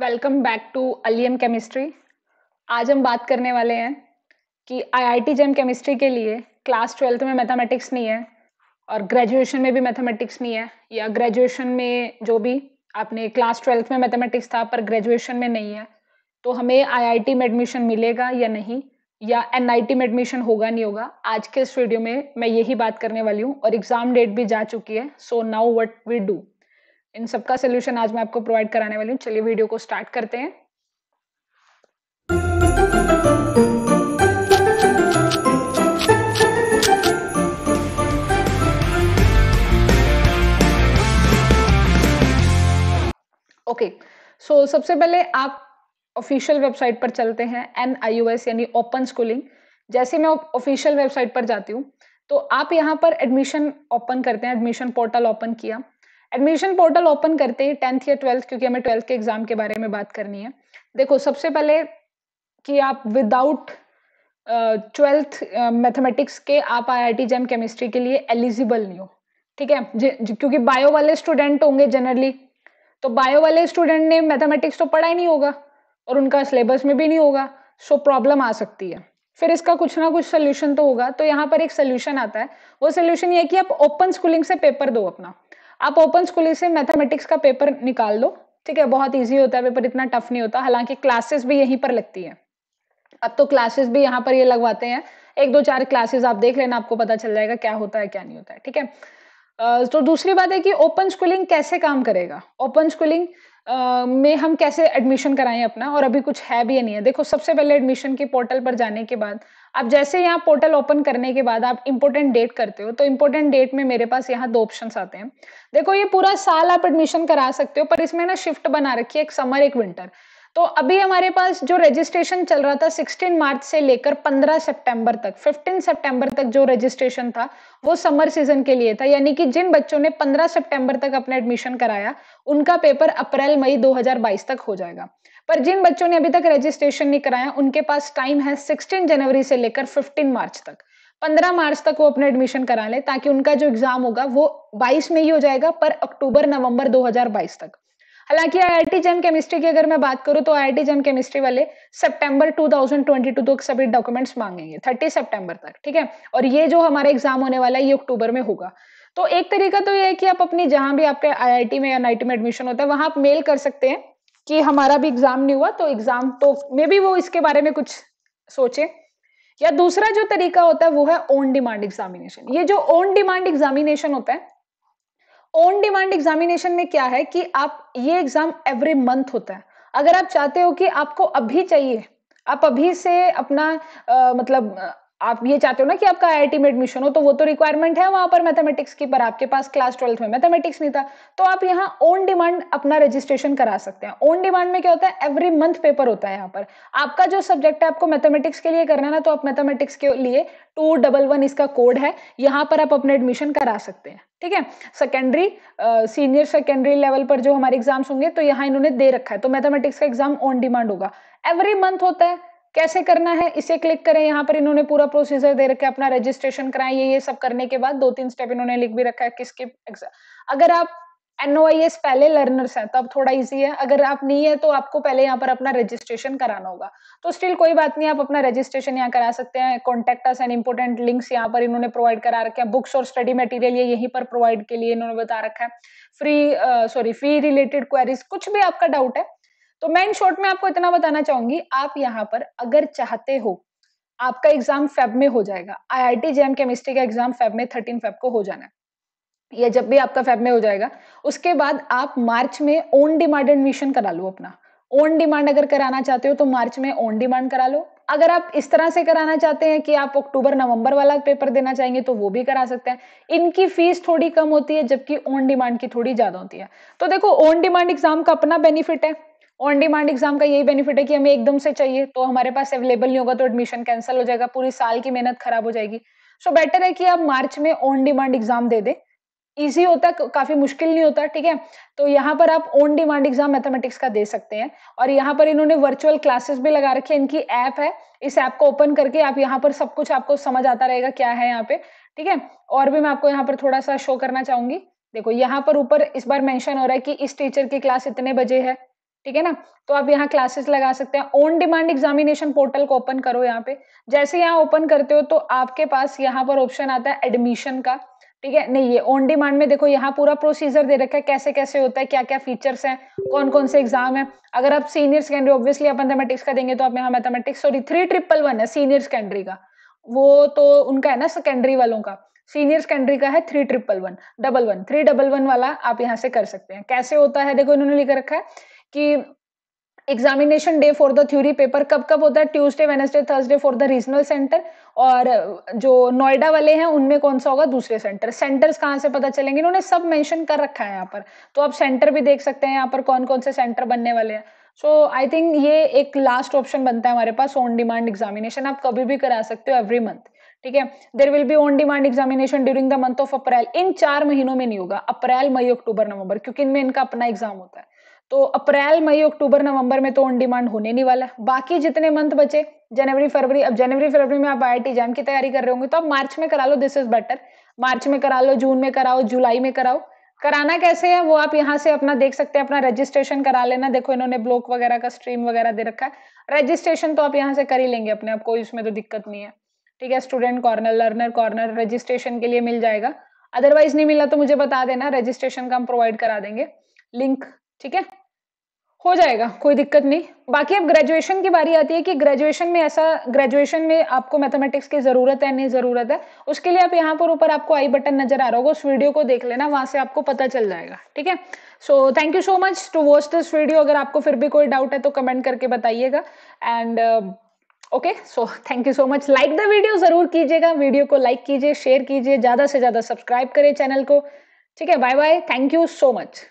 welcome back to अलियम chemistry आज हम बात करने वाले हैं कि आईआईटी जेम केमिस्ट्री के लिए क्लास ट्वेल्थ में मैथमेटिक्स नहीं है और ग्रेजुएशन में भी मैथमेटिक्स नहीं है या ग्रेजुएशन में जो भी आपने क्लास ट्वेल्थ में मैथमेटिक्स था पर ग्रेजुएशन में नहीं है तो हमें आईआईटी में एडमिशन मिलेगा या नहीं या एनआईटी में एडमिशन होगा नहीं होगा आज के इस वीडियो में मैं यही बात करने वाली हूँ और एग्ज़ाम डेट भी जा चुकी है so now what we do इन सबका सोल्यूशन आज मैं आपको प्रोवाइड कराने वाली हूँ चलिए वीडियो को स्टार्ट करते हैं ओके सो सबसे पहले आप ऑफिशियल वेबसाइट पर चलते हैं एन आई एस यानी ओपन स्कूलिंग जैसे मैं ऑफिशियल वेबसाइट पर जाती हूँ तो आप यहाँ पर एडमिशन ओपन करते हैं एडमिशन पोर्टल ओपन किया एडमिशन पोर्टल ओपन करते ही टेंथ या ट्वेल्थ क्योंकि हमें ट्वेल्थ के एग्जाम के बारे में बात करनी है देखो सबसे पहले कि आप विदाउट ट्वेल्थ मैथमेटिक्स के आप आईआईटी जेम केमिस्ट्री के लिए एलिजिबल नहीं हो ठीक है क्योंकि बायो वाले स्टूडेंट होंगे जनरली तो बायो वाले स्टूडेंट ने मैथमेटिक्स तो पढ़ा ही नहीं होगा और उनका सिलेबस में भी नहीं होगा सो प्रॉब्लम आ सकती है फिर इसका कुछ ना कुछ सोल्यूशन तो होगा तो यहाँ पर एक सोल्यूशन आता है वो सोल्यूशन ये कि आप ओपन स्कूलिंग से पेपर दो अपना आप ओपन स्कूल से मैथमेटिक्स का पेपर निकाल लो ठीक है बहुत ईजी होता है पेपर इतना टफ नहीं होता हालांकि क्लासेस भी यहीं पर लगती है अब तो क्लासेस भी यहाँ पर ये यह लगवाते हैं एक दो चार क्लासेस आप देख लेना आपको पता चल जाएगा क्या होता है क्या नहीं होता है ठीक है तो दूसरी बात है कि ओपन स्कूलिंग कैसे काम करेगा ओपन स्कूलिंग में हम कैसे एडमिशन कराएं अपना और अभी कुछ है भी या नहीं है देखो सबसे पहले एडमिशन के पोर्टल पर जाने के बाद अब जैसे यहाँ पोर्टल ओपन करने के बाद आप इम्पोर्टेंट डेट करते हो तो इम्पोर्टेंट डेट में मेरे पास यहाँ दो ऑप्शन आते हैं देखो ये पूरा साल आप एडमिशन करा सकते हो पर इसमें ना शिफ्ट बना रखी है एक समर एक विंटर तो अभी हमारे पास जो रजिस्ट्रेशन चल रहा था 16 मार्च से लेकर 15 सितंबर तक 15 सितंबर तक जो रजिस्ट्रेशन था वो समर सीजन के लिए था यानी कि जिन बच्चों ने 15 सितंबर तक अपना एडमिशन कराया उनका पेपर अप्रैल मई 2022 तक हो जाएगा पर जिन बच्चों ने अभी तक रजिस्ट्रेशन नहीं कराया उनके पास टाइम है सिक्सटीन जनवरी से लेकर फिफ्टीन मार्च तक पंद्रह मार्च तक वो अपने एडमिशन करा लें ताकि उनका जो एग्जाम होगा वो 22 में ही हो जाएगा पर अक्टूबर नवंबर 2022 तक हालांकि आई आई जेम केमिस्ट्री की अगर मैं बात करूं तो आई जेम केमिस्ट्री वाले सितंबर 2022 तक सभी डॉक्यूमेंट्स मांगेंगे 30 सितंबर तक ठीक है और ये जो हमारा एग्जाम होने वाला है ये अक्टूबर में होगा तो एक तरीका तो ये है कि आप अपनी जहां भी आपके आईआईटी में या नाइट में एडमिशन होता है वहां आप मेल कर सकते हैं कि हमारा भी एग्जाम नहीं हुआ तो एग्जाम तो मे भी वो इसके बारे में कुछ सोचे या दूसरा जो तरीका होता है वो है ऑन डिमांड एग्जामिनेशन ये जो ऑन डिमांड एग्जामिनेशन होता है ऑन डिमांड एग्जामिनेशन में क्या है कि आप ये एग्जाम एवरी मंथ होता है अगर आप चाहते हो कि आपको अभी चाहिए आप अभी से अपना आ, मतलब आप ये चाहते हो ना कि आपका आई में एडमिशन हो तो वो तो रिक्वायरमेंट है वहां पर मैथमेटिक्स की पर आपके पास क्लास ट्वेल्थ में मैथमेटिक्स नहीं था तो आप यहाँ ऑन डिमांड अपना रजिस्ट्रेशन करा सकते हैं ऑन डिमांड में क्या होता है एवरी मंथ पेपर होता है यहाँ पर आपका जो सब्जेक्ट है आपको मैथमेटिक्स के लिए करना है ना तो आप मैथमेटिक्स के लिए टू डबल वन इसका कोड है यहाँ पर आप अपने एडमिशन करा सकते हैं ठीक है सेकेंडरी सीनियर सेकेंडरी लेवल पर जो हमारे एग्जाम्स होंगे तो यहाँ इन्होंने दे रखा है तो मैथमेटिक्स का एग्जाम ऑन डिमांड होगा एवरी मंथ होता है कैसे करना है इसे क्लिक करें यहाँ पर इन्होंने पूरा प्रोसीजर दे रखा है अपना रजिस्ट्रेशन कराए ये ये सब करने के बाद दो तीन स्टेप इन्होंने लिख भी रखा है किसके एग्जाम अगर आप एनओआईएस पहले लर्नर्स हैं तब थोड़ा इजी है अगर आप नहीं है तो आपको पहले यहाँ पर अपना रजिस्ट्रेशन कराना होगा तो स्टिल कोई बात नहीं आप अपना रजिस्ट्रेशन यहाँ करा सकते हैं कॉन्टेक्ट एंड इंपोर्टेंट लिंक्स यहाँ पर इन्होंने प्रोवाइड करा रखे हैं बुक्स और स्टडी मटेरियल ये यहीं पर प्रोवाइड के लिए इन्होंने बता रखा है free sorry fee related queries कुछ भी आपका डाउट है तो मैं इन शॉर्ट में आपको इतना बताना चाहूंगी आप यहाँ पर अगर चाहते हो आपका एग्जाम फेब में हो जाएगा आईआईटी जेएम केमिस्ट्री का एग्जाम फेब में थर्टीन फेब को हो जाना है या जब भी आपका फेब में हो जाएगा उसके बाद आप मार्च में ऑन डिमांड एडमिशन करा लो अपना ऑन डिमांड अगर कराना चाहते हो तो मार्च में ऑन डिमांड करा लो अगर आप इस तरह से कराना चाहते हैं कि आप अक्टूबर नवंबर वाला पेपर देना चाहेंगे तो वो भी करा सकते हैं इनकी फीस थोड़ी कम होती है जबकि ऑन डिमांड की थोड़ी ज्यादा होती है तो देखो ऑन डिमांड एग्जाम का अपना बेनिफिट है ऑन डिमांड एग्जाम का यही बेनिफिट है कि हमें एकदम से चाहिए तो हमारे पास अवेलेबल नहीं होगा तो एडमिशन कैंसिल हो जाएगा पूरी साल की मेहनत खराब हो जाएगी सो so, बेटर है कि आप मार्च में ऑन डिमांड एग्जाम दे दें ईजी होता काफी मुश्किल नहीं होता ठीक है तो यहाँ पर आप ऑन डिमांड एग्जाम मैथमेटिक्स का दे सकते हैं और यहाँ पर इन्होंने वर्चुअल क्लासेस भी लगा रखी है इनकी ऐप है इस ऐप को ओपन करके आप यहाँ पर सब कुछ आपको समझ आता रहेगा क्या है यहाँ पे ठीक है और भी मैं आपको यहाँ पर थोड़ा सा शो करना चाहूंगी देखो यहाँ पर ऊपर इस बार मेंशन हो रहा है कि इस टीचर की क्लास इतने बजे है ठीक है ना तो आप यहाँ क्लासेस लगा सकते हैं ऑन डिमांड एग्जामिनेशन पोर्टल को ओपन करो यहाँ पे जैसे यहाँ ओपन करते हो तो आपके पास यहाँ पर ऑप्शन आता है एडमिशन का ठीक है नहीं ये ऑन डिमांड में देखो यहाँ पूरा प्रोसीजर दे रखा है कैसे कैसे होता है क्या क्या फीचर्स हैं कौन कौन से एग्जाम है अगर आप सीनियर सेकेंडरी ऑब्वियसली आप मैथमेटिक्स का देंगे तो आप यहाँ mathematics sorry three triple one है सीनियर सेकेंडरी का वो तो उनका है ना सेकेंडरी वालों का सीनियर सेकेंडरी का है three triple one double one three double one वाला आप यहाँ से कर सकते हैं कैसे होता है देखो इन्होंने लिख रखा है कि examination day for the theory paper कब कब होता है Tuesday Wednesday Thursday for the regional centre और जो नोएडा वाले हैं उनमें कौन सा होगा दूसरे सेंटर सेंटर्स कहाँ से पता चलेंगे इन्होंने सब मेंशन कर रखा है यहाँ पर तो आप सेंटर भी देख सकते हैं यहाँ पर कौन कौन से सेंटर बनने वाले हैं सो आई थिंक ये एक लास्ट ऑप्शन बनता है हमारे पास ऑन डिमांड एग्जामिनेशन आप कभी भी करा सकते हो एवरी मंथ ठीक है there will be on demand examination during the month of April इन चार महीनों में नहीं होगा अप्रैल मई अक्टूबर नवंबर क्योंकि इनमें इनका अपना एग्जाम होता है तो अप्रैल मई अक्टूबर नवंबर में तो ऑन डिमांड होने नहीं वाला बाकी जितने मंथ बचे जनवरी फरवरी अब जनवरी फरवरी में आप आई जैम की तैयारी कर रहे होंगे तो आप मार्च में करा लो दिस इज बेटर मार्च में करा लो जून में कराओ जुलाई में कराओ कराना कैसे है वो आप यहाँ से अपना देख सकते हैं अपना रजिस्ट्रेशन करा लेना देखो इन्होंने ब्लॉक वगैरह का स्ट्रीम वगैरह दे रखा है रजिस्ट्रेशन तो आप यहाँ से कर ही लेंगे अपने आप कोई उसमें तो दिक्कत नहीं है ठीक है student corner learner corner registration के लिए मिल जाएगा अदरवाइज नहीं मिला तो मुझे बता देना रजिस्ट्रेशन का हम प्रोवाइड करा देंगे लिंक ठीक है हो जाएगा कोई दिक्कत नहीं बाकी अब ग्रेजुएशन की बारी आती है कि ग्रेजुएशन में ऐसा ग्रेजुएशन में आपको मैथमेटिक्स की जरूरत है नहीं जरूरत है उसके लिए आप यहाँ पर ऊपर आपको आई बटन नजर आ रहा होगा उस वीडियो को देख लेना वहां से आपको पता चल जाएगा ठीक है so thank you so much to watch this video अगर आपको फिर भी कोई डाउट है तो कमेंट करके बताइएगा and okay so thank you so much like the video जरूर कीजिएगा वीडियो को लाइक कीजिए शेयर कीजिए ज्यादा से ज्यादा सब्सक्राइब करें चैनल को ठीक है bye bye thank you so much